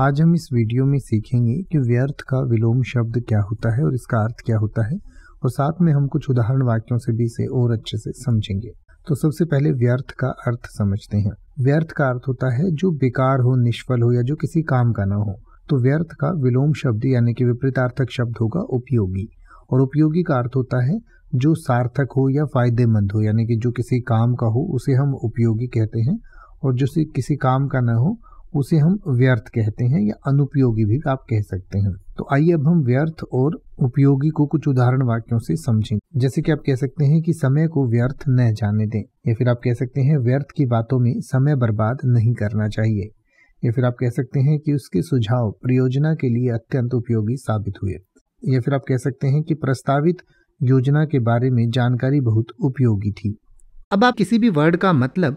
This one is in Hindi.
आज हम इस वीडियो में सीखेंगे कि व्यर्थ का विलोम शब्द क्या होता है और इसका अर्थ क्या होता है और साथ में हम कुछ उदाहरण वाक्यों से भी इसे और अच्छे से समझेंगे तो सबसे पहले व्यर्थ का अर्थ समझते हैं व्यर्थ का अर्थ होता है जो बेकार हो निष्फल हो या जो किसी काम का ना हो तो व्यर्थ का विलोम शब्द यानी कि विपरीतार्थक शब्द होगा उपयोगी और उपयोगी का अर्थ होता है जो सार्थक हो या फायदेमंद हो यानी कि जो किसी काम का हो उसे हम उपयोगी कहते हैं और जो किसी काम का ना हो उसे हम व्यर्थ कहते हैं या अनुपयोगी भी आप कह सकते हैं तो आइए अब हम व्यर्थ और उपयोगी को कुछ उदाहरण वाक्यों से समझें जैसे कि आप कह सकते हैं कि समय को व्यर्थ न जाने दें या फिर आप कह सकते हैं व्यर्थ की बातों में समय बर्बाद नहीं करना चाहिए या फिर आप कह सकते हैं कि उसके सुझाव परियोजना के लिए अत्यंत उपयोगी साबित हुए या फिर आप कह सकते हैं कि प्रस्तावित योजना के बारे में जानकारी बहुत उपयोगी थी अब आप किसी भी वर्ड का मतलब